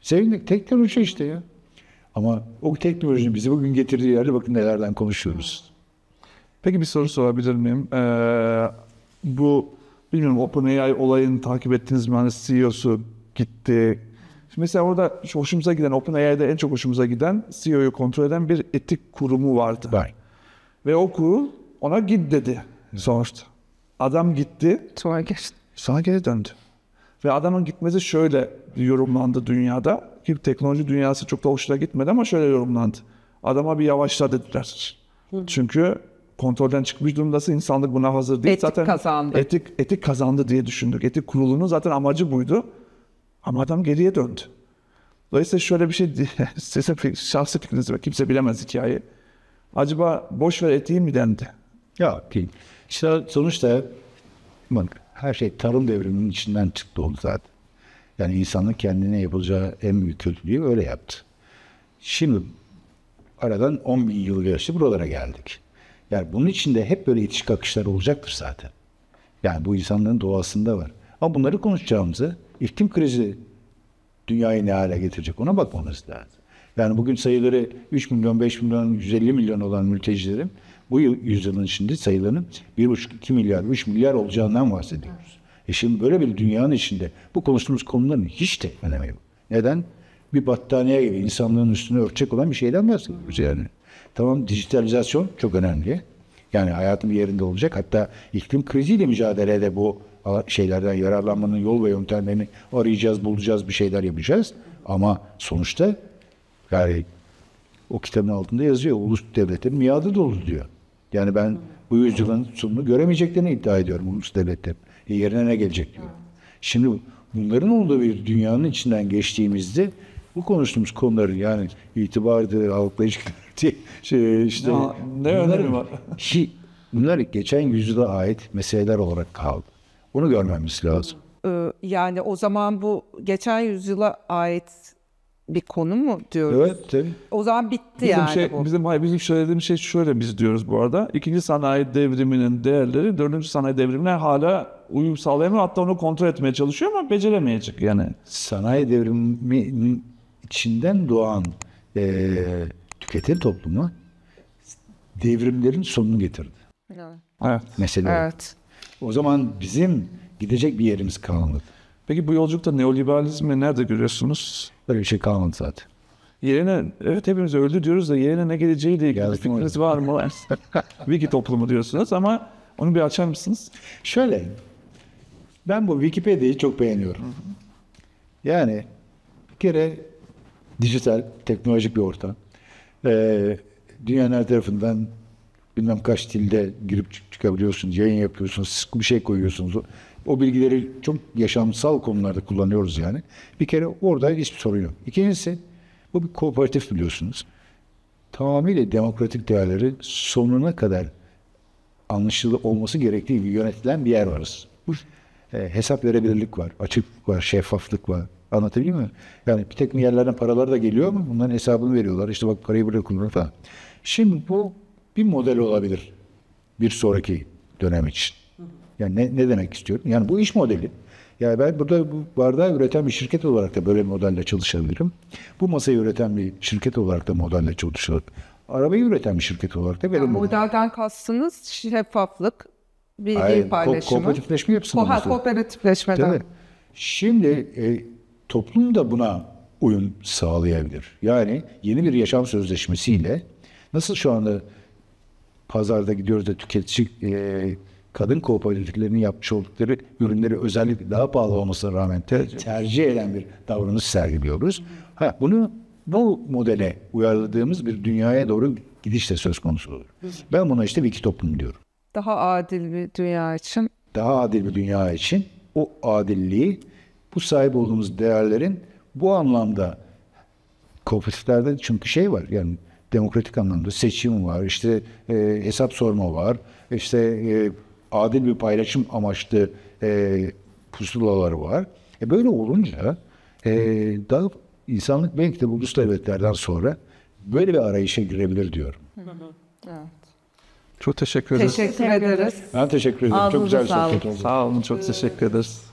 Sevindik, teknoloji işte ya. Ama o teknolojinin bizi bugün getirdiği yerde bakın nelerden konuşuyoruz. Peki bir soru sorabilir miyim? Ee, bu bilmiyorum OpenAI olayını takip ettiğiniz mi? Hani CEO'su gitti. Şimdi mesela orada hoşumuza giden, OpenAI'de en çok hoşumuza giden CEO'yu kontrol eden bir etik kurumu vardı. Ben. Ve o kurul ona git dedi sonuçta. Adam gitti. Sonra geri. Sonra geri döndü. Ve adamın gitmesi şöyle yorumlandı dünyada. Ki teknoloji dünyası çok da hoşuna gitmedi ama şöyle yorumlandı. Adama bir yavaşla dediler. Hı. Çünkü kontrolden çıkmış durumdası. İnsanlık buna hazır değil. Etik zaten kazandı. Etik, etik kazandı diye düşündük. Etik kurulunun zaten amacı buydu. Ama adam geriye döndü. Dolayısıyla şöyle bir şey, *laughs* size şahsi fikriniz var. Kimse bilemez hikayeyi. Acaba boş ver etiği mi dendi? Ya değil. İşte sonuçta bak, her şey tarım devriminin içinden çıktı oldu zaten. Yani insanın kendine yapacağı en büyük kötülüğü öyle yaptı. Şimdi aradan 10 bin yıl geçti buralara geldik. Yani bunun içinde hep böyle itiş kakışlar olacaktır zaten. Yani bu insanların doğasında var. Ama bunları konuşacağımızı iklim krizi dünyayı ne hale getirecek ona bakmamız lazım. Yani bugün sayıları 3 milyon, 5 milyon, 150 milyon olan mültecilerin bu yüzyılın içinde sayılarının 1,5-2 milyar, 3 milyar olacağından bahsediyoruz. E şimdi böyle bir dünyanın içinde bu konuştuğumuz konuların hiç de önemi yok. Neden? Bir battaniye gibi insanlığın üstüne örtecek olan bir şeyden bahsediyoruz yani. Tamam dijitalizasyon çok önemli. Yani hayatım yerinde olacak. Hatta iklim kriziyle mücadelede bu şeylerden yararlanmanın yol ve yöntemlerini arayacağız, bulacağız, bir şeyler yapacağız. Ama sonuçta yani o kitabın altında yazıyor. Ulus devletlerin miadı dolu diyor. Yani ben bu yüzyılın sonunu göremeyeceklerini iddia ediyorum ulus devletler. E yerine ne gelecek diyor. Şimdi bunların olduğu bir dünyanın içinden geçtiğimizde bu konuştuğumuz konuları yani itibardı, halkla ilişkiler, diye şey işte ya, ne önemi var? *laughs* Şi, şey, bunlar geçen yüzyıla ait meseleler olarak kaldı. Bunu görmemiz lazım. Ee, yani o zaman bu geçen yüzyıla ait bir konu mu diyoruz? Evet tabii. O zaman bitti bizim yani şey, bu. Bizim, hayır, bizim söylediğimiz şey şöyle biz diyoruz bu arada. İkinci sanayi devriminin değerleri dördüncü sanayi devrimine hala uyum sağlayamıyor. Hatta onu kontrol etmeye çalışıyor ama beceremeyecek yani. Sanayi devrimi içinden doğan e, tüketim toplumu devrimlerin sonunu getirdi. Evet. Mesele evet. O. zaman bizim gidecek bir yerimiz kalmadı. Peki bu yolculukta neoliberalizmi nerede görüyorsunuz? Böyle bir şey kalmadı zaten. Yerine, evet hepimiz öldü diyoruz da yerine ne geleceği diye ilgili fikriniz var mı? *laughs* Wiki toplumu diyorsunuz ama onu bir açar mısınız? Şöyle, ben bu Wikipedia'yı çok beğeniyorum. Hı hı. Yani bir kere dijital, teknolojik bir ortam e, ee, dünyanın her tarafından bilmem kaç dilde girip çık çıkabiliyorsunuz, yayın yapıyorsunuz, bir şey koyuyorsunuz. O, o bilgileri çok yaşamsal konularda kullanıyoruz yani. Bir kere orada hiçbir sorun yok. İkincisi bu bir kooperatif biliyorsunuz. Tamamıyla demokratik değerleri sonuna kadar anlaşılı olması gerektiği gibi yönetilen bir yer varız. Bu e, hesap verebilirlik var, açık var, şeffaflık var. Anlatabiliyor muyum? Yani bir takım yerlerden paralar da geliyor mu? bunların hesabını veriyorlar. İşte bak parayı buraya kullanıyor falan. Şimdi bu bir model olabilir bir sonraki dönem için. Yani ne, ne demek istiyorum? Yani bu iş modeli. Yani ben burada bu bardağı üreten bir şirket olarak da böyle bir modelle çalışabilirim. Bu masayı üreten bir şirket olarak da modelle çalışabilirim. Arabayı üreten bir şirket olarak da böyle yani modelden kastınız şeffaflık, bilgi Hayır, paylaşımı. Ko- kooperatifleşme yapısından. Ko- kooperatifleşmeden. Tabii. Şimdi e, toplum da buna uyum sağlayabilir. Yani yeni bir yaşam sözleşmesiyle nasıl şu anda pazarda gidiyoruz da tüketici e, kadın kooperatiflerinin yapmış oldukları ürünleri özellikle daha pahalı olmasına rağmen te- tercih eden bir davranış sergiliyoruz. Ha, bunu bu modele uyarladığımız bir dünyaya doğru gidiş de söz konusu olur. Ben buna işte Wiki toplum diyorum. Daha adil bir dünya için. Daha adil bir dünya için o adilliği bu sahip olduğumuz değerlerin bu anlamda kooperatiflerde çünkü şey var yani demokratik anlamda seçim var, işte e, hesap sorma var, işte e, adil bir paylaşım amaçlı e, pusulaları var. E böyle olunca e, daha insanlık belki de bu devletlerden sonra böyle bir arayışa girebilir diyorum. Evet. Çok teşekkür ederiz. Teşekkür ederiz. Ben teşekkür ederim. Ağzınıza çok güzel sohbet oldu. Sağ olun. Çok ee, teşekkür ederiz.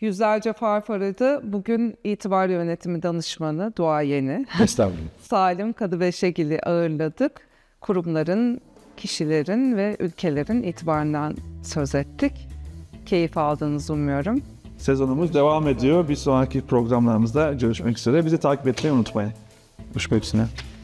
Yüzlerce Farfaradı bugün itibar yönetimi danışmanı Doğa Yeni. Estağfurullah. *laughs* Salim kadı Kadıbeşegil'i ağırladık. Kurumların, kişilerin ve ülkelerin itibarından söz ettik. Keyif aldığınızı umuyorum. Sezonumuz devam ediyor. Bir sonraki programlarımızda görüşmek üzere. Bizi takip etmeyi unutmayın. Görüşmek üzere.